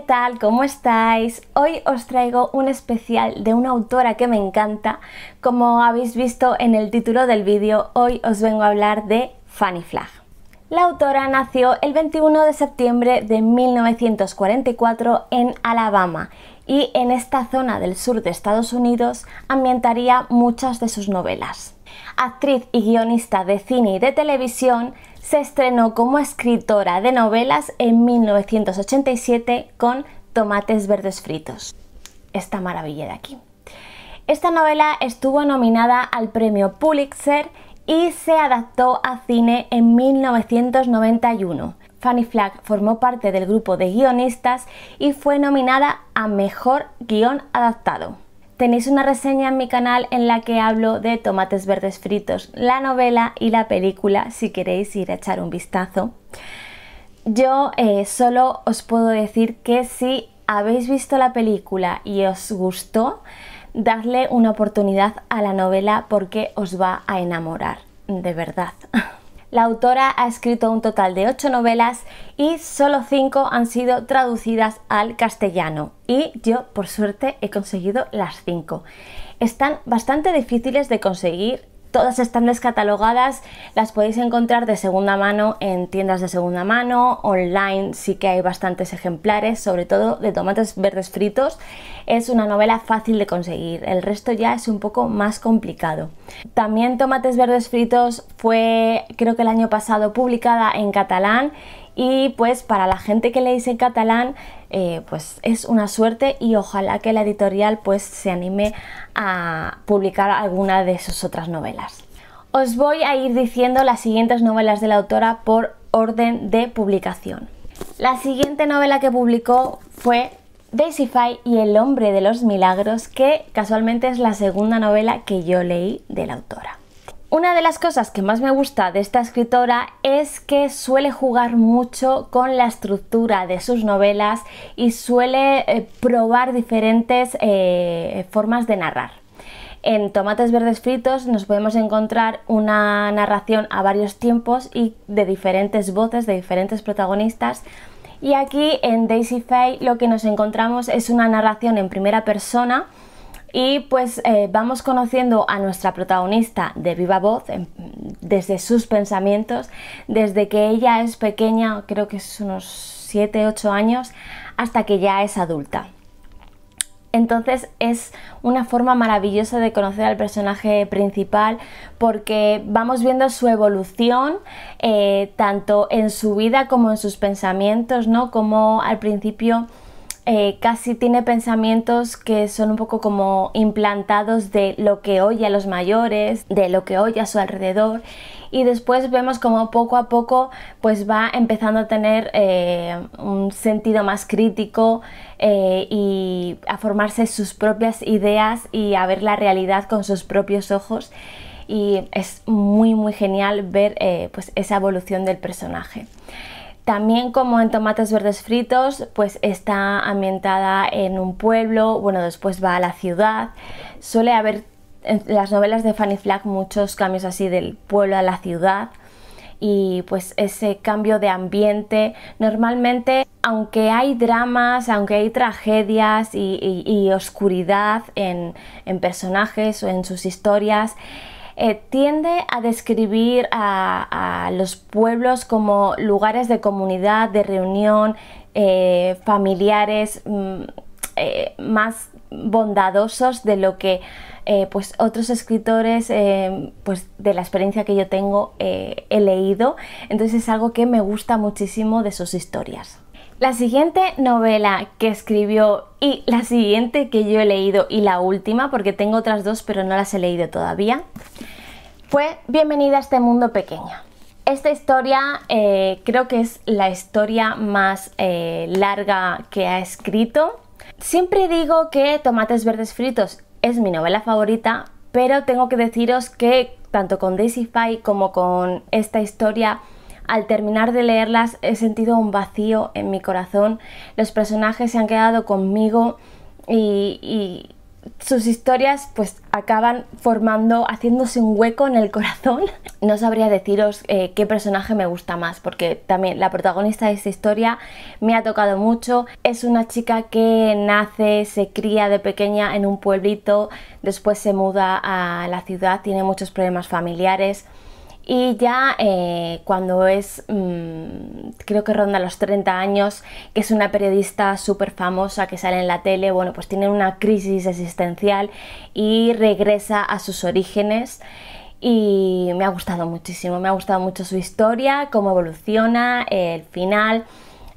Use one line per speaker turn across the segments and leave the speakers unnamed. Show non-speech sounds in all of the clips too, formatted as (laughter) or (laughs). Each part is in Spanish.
¿Qué tal? ¿Cómo estáis? Hoy os traigo un especial de una autora que me encanta. Como habéis visto en el título del vídeo, hoy os vengo a hablar de Fanny Flagg. La autora nació el 21 de septiembre de 1944 en Alabama y en esta zona del sur de Estados Unidos ambientaría muchas de sus novelas. Actriz y guionista de cine y de televisión, se estrenó como escritora de novelas en 1987 con Tomates Verdes Fritos. Esta maravilla de aquí. Esta novela estuvo nominada al premio Pulitzer y se adaptó a cine en 1991. Fanny Flagg formó parte del grupo de guionistas y fue nominada a Mejor Guión Adaptado tenéis una reseña en mi canal en la que hablo de Tomates Verdes Fritos, la novela y la película, si queréis ir a echar un vistazo. Yo eh, solo os puedo decir que si habéis visto la película y os gustó, dadle una oportunidad a la novela porque os va a enamorar, de verdad. (laughs) La autora ha escrito un total de ocho novelas y solo cinco han sido traducidas al castellano. Y yo, por suerte, he conseguido las cinco. Están bastante difíciles de conseguir Todas están descatalogadas, las podéis encontrar de segunda mano en tiendas de segunda mano, online sí que hay bastantes ejemplares, sobre todo de tomates verdes fritos. Es una novela fácil de conseguir, el resto ya es un poco más complicado. También Tomates verdes fritos fue creo que el año pasado publicada en catalán y pues para la gente que leéis en catalán eh, pues es una suerte y ojalá que la editorial pues se anime a publicar alguna de sus otras novelas. Os voy a ir diciendo las siguientes novelas de la autora por orden de publicación. La siguiente novela que publicó fue Daisy y el hombre de los milagros, que casualmente es la segunda novela que yo leí de la autora. Una de las cosas que más me gusta de esta escritora es que suele jugar mucho con la estructura de sus novelas y suele eh, probar diferentes eh, formas de narrar. En Tomates Verdes Fritos nos podemos encontrar una narración a varios tiempos y de diferentes voces, de diferentes protagonistas. Y aquí en Daisy Fay lo que nos encontramos es una narración en primera persona y pues eh, vamos conociendo a nuestra protagonista de viva voz em, desde sus pensamientos, desde que ella es pequeña, creo que es unos 7, 8 años, hasta que ya es adulta. Entonces es una forma maravillosa de conocer al personaje principal porque vamos viendo su evolución eh, tanto en su vida como en sus pensamientos, ¿no? Como al principio eh, casi tiene pensamientos que son un poco como implantados de lo que oye a los mayores, de lo que oye a su alrededor y después vemos como poco a poco pues va empezando a tener eh, un sentido más crítico eh, y a formarse sus propias ideas y a ver la realidad con sus propios ojos y es muy muy genial ver pues esa evolución del personaje. También como en Tomates Verdes Fritos, pues está ambientada en un pueblo, bueno, después va a la ciudad. Suele haber en las novelas de Fanny Flack muchos cambios así del pueblo a la ciudad y pues ese cambio de ambiente. Normalmente, aunque hay dramas, aunque hay tragedias y, oscuridad en, en personajes o en sus historias, eh, tiende a describir a, los pueblos como lugares de comunidad, de reunión, eh, familiares mm, eh, más bondadosos de lo que pues otros escritores pues de la experiencia que yo tengo he leído entonces es algo que me gusta muchísimo de sus historias la siguiente novela que escribió y la siguiente que yo he leído y la última, porque tengo otras dos pero no las he leído todavía, fue Bienvenida a este mundo pequeño. Esta historia eh, creo que es la historia más eh, larga que ha escrito. Siempre digo que Tomates Verdes Fritos es mi novela favorita, pero tengo que deciros que tanto con Daisy como con esta historia al terminar de leerlas he sentido un vacío en mi corazón. Los personajes se han quedado conmigo y, sus historias pues acaban formando, haciéndose un hueco en el corazón. (laughs) No sabría deciros eh, qué personaje me gusta más, porque también la protagonista de esta historia me ha tocado mucho. Es una chica que nace, se cría de pequeña en un pueblito, después se muda a la ciudad, tiene muchos problemas familiares y ya eh, cuando es, mm, creo que ronda los 30 años, que es una periodista súper famosa que sale en la tele, bueno, pues tiene una crisis existencial y regresa a sus orígenes y me ha gustado muchísimo, me ha gustado mucho su historia, cómo evoluciona, el final.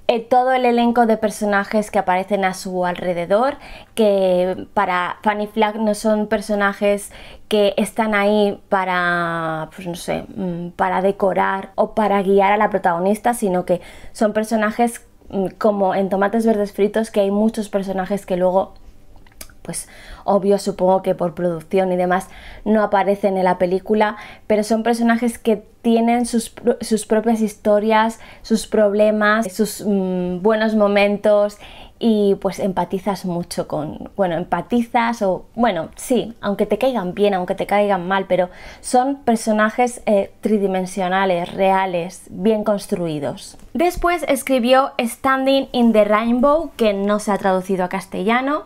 Eh, todo el elenco de personajes que aparecen a su alrededor, que para Fanny Flag no son personajes que están ahí para, pues no sé, mm, para decorar o para guiar a la protagonista, sino que son personajes mm, como en Tomates Verdes Fritos, que hay muchos personajes que luego pues obvio, supongo que por producción y demás, no aparecen en la película, pero son personajes que tienen sus, propias historias, sus problemas, sus mm, buenos momentos y pues empatizas mucho con, bueno, empatizas o, bueno, sí, aunque te caigan bien, aunque te caigan mal, pero son personajes eh, tridimensionales, reales, bien construidos. Después escribió Standing in the Rainbow, que no se ha traducido a castellano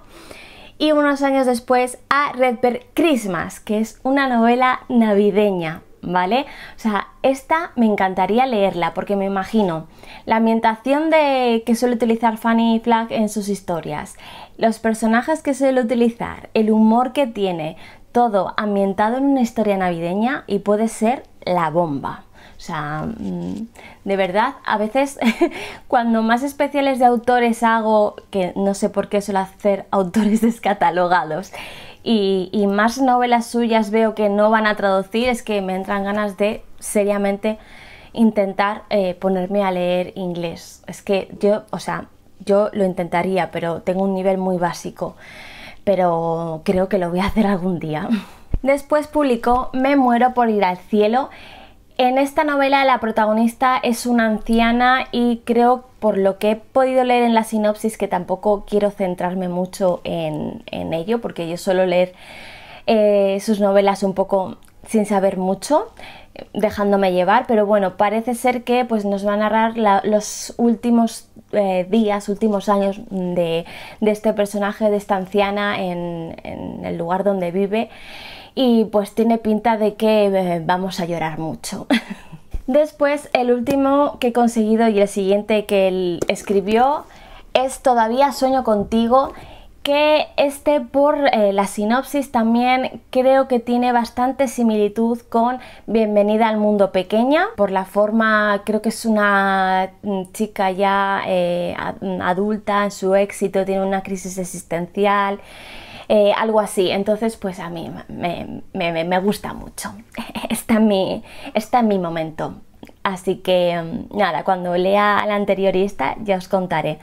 y unos años después a Redbird Christmas, que es una novela navideña, ¿vale? O sea, esta me encantaría leerla porque me imagino la ambientación de que suele utilizar Fanny Flagg en sus historias, los personajes que suele utilizar, el humor que tiene, todo ambientado en una historia navideña y puede ser la bomba. O sea, mm, de verdad, a veces (laughs) cuando más especiales de autores hago, que no sé por qué suelo hacer (laughs) autores descatalogados, y, más novelas suyas veo que no van a traducir, es que me entran ganas de seriamente intentar eh, ponerme a leer inglés. Es que yo, o sea, yo lo intentaría, pero tengo un nivel muy básico. Pero creo que lo voy a hacer algún día. (laughs) Después publicó Me muero por ir al cielo en esta novela la protagonista es una anciana y creo, por lo que he podido leer en la sinopsis, que tampoco quiero centrarme mucho en, ello, porque yo suelo leer eh, sus novelas un poco sin saber mucho, dejándome llevar, pero bueno, parece ser que pues, nos va a narrar los últimos eh, días, últimos años de, este personaje, de esta anciana en el lugar donde vive y pues tiene pinta de que eh, vamos a llorar mucho. (laughs) Después el último que he conseguido y el siguiente que él escribió es Todavía sueño contigo que este por eh, la sinopsis también creo que tiene bastante similitud con Bienvenida al Mundo Pequeña, por la forma, creo que es una mm, chica ya eh, adulta en su éxito, tiene una crisis existencial eh, algo así. Entonces, pues a mí me, gusta mucho. (laughs) Está en mi, está en mi momento. Así que mm, nada, cuando lea al anteriorista ya os contaré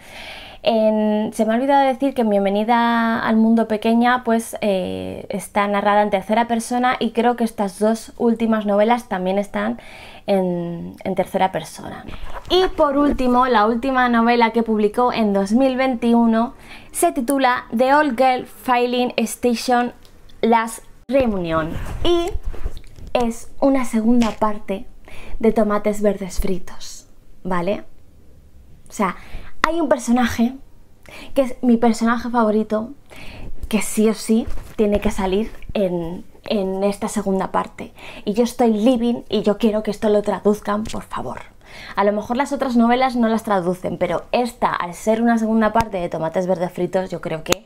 se me ha olvidado decir que Bienvenida al Mundo Pequeña pues eh, está narrada en tercera persona y creo que estas dos últimas novelas también están en, tercera persona. Y por último, la última novela que publicó en 2021 se titula The Old Girl Filing Station Las Reunión y es una segunda parte de tomates verdes fritos, ¿vale? O sea, hay un personaje, que es mi personaje favorito, que sí o sí tiene que salir en, esta segunda parte. Y yo estoy living y yo quiero que esto lo traduzcan, por favor. A lo mejor las otras novelas no las traducen, pero esta, al ser una segunda parte de Tomates Verde Fritos, yo creo que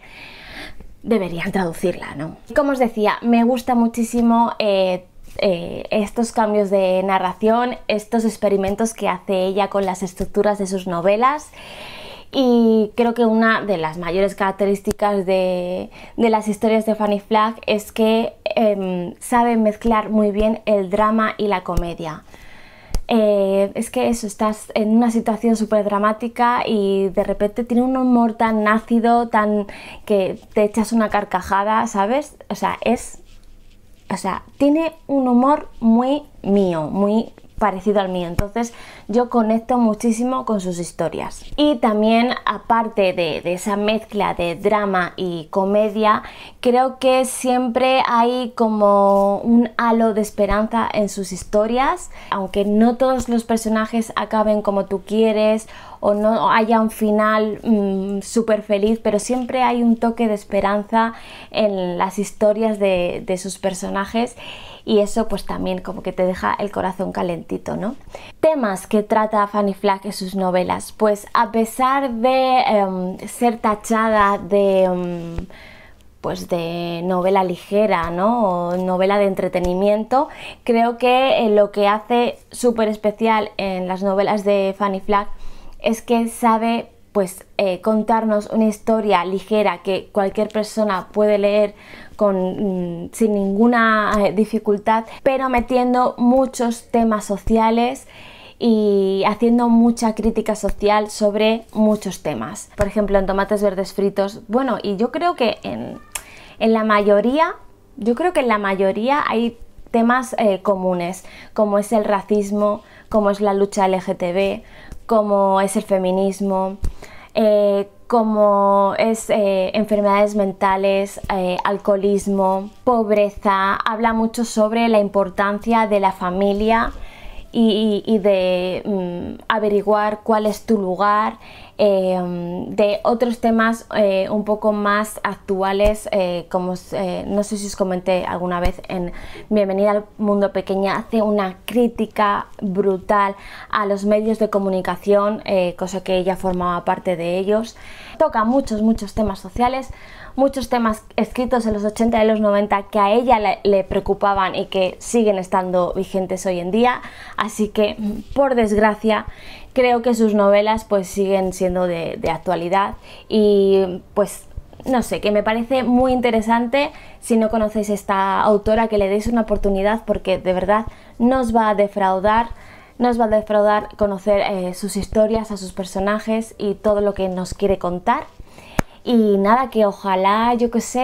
deberían traducirla, ¿no? Como os decía, me gusta muchísimo eh, eh, estos cambios de narración, estos experimentos que hace ella con las estructuras de sus novelas. Y creo que una de las mayores características de, las historias de Fanny Flagg es que em, sabe mezclar muy bien el drama y la comedia. Eh, es que eso, estás en una situación súper dramática y de repente tiene un humor tan ácido, tan que te echas una carcajada, ¿sabes? O sea, es o sea, tiene un humor muy mío, muy parecido al mío. Entonces yo conecto muchísimo con sus historias. Y también aparte de, esa mezcla de drama y comedia, creo que siempre hay como un halo de esperanza en sus historias, aunque no todos los personajes acaben como tú quieres o no haya un final mm, súper feliz, pero siempre hay un toque de esperanza en las historias de sus personajes y eso pues también como que te deja el corazón calentito, ¿no? Temas que trata Fanny Flack en sus novelas, pues a pesar de em, ser tachada de... Em, pues de novela ligera, ¿no? O novela de entretenimiento. Creo que eh, lo que hace súper especial en las novelas de Fanny Flack es que sabe pues eh, contarnos una historia ligera que cualquier persona puede leer con, mm, sin ninguna eh, dificultad, pero metiendo muchos temas sociales y haciendo mucha crítica social sobre muchos temas. Por ejemplo, en tomates verdes fritos, bueno, y yo creo que en, la mayoría, yo creo que en la mayoría hay temas eh, comunes, como es el racismo, como es la lucha LGTB, como es el feminismo, eh, como es eh, enfermedades mentales, eh, alcoholismo, pobreza, habla mucho sobre la importancia de la familia y, de mm, averiguar cuál es tu lugar, eh, de otros temas eh, un poco más actuales, eh, como no sé si os comenté alguna vez en Bienvenida al Mundo Pequeña, hace una crítica brutal a los medios de comunicación, cosa que ella formaba parte de ellos. Toca muchos, muchos temas sociales, muchos temas escritos en los 80 y los 90 que a ella le, preocupaban y que siguen estando vigentes hoy en día. Así que, por desgracia, creo que sus novelas pues siguen siendo de, actualidad y pues no sé, que me parece muy interesante si no conocéis esta autora que le deis una oportunidad porque de verdad nos va a defraudar, nos va a defraudar conocer eh, sus historias, a sus personajes y todo lo que nos quiere contar y nada, que ojalá, yo que sé,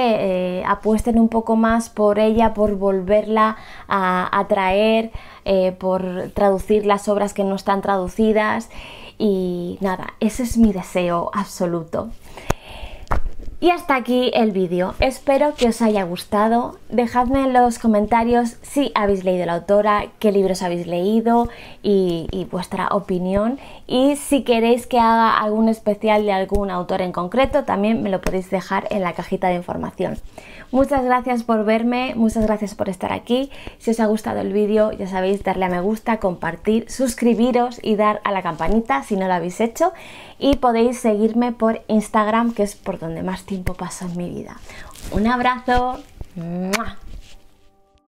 eh, apuesten un poco más por ella, por volverla a, traer, eh, por traducir las obras que no están traducidas. Y nada, ese es mi deseo absoluto. Y hasta aquí el vídeo. Espero que os haya gustado. Dejadme en los comentarios si habéis leído la autora, qué libros habéis leído y, vuestra opinión. Y si queréis que haga algún especial de algún autor en concreto, también me lo podéis dejar en la cajita de información. Muchas gracias por verme, muchas gracias por estar aquí. Si os ha gustado el vídeo, ya sabéis, darle a me gusta, compartir, suscribiros y dar a la campanita si no lo habéis hecho y podéis seguirme por Instagram, que es por donde más tiempo paso en mi vida. Un abrazo.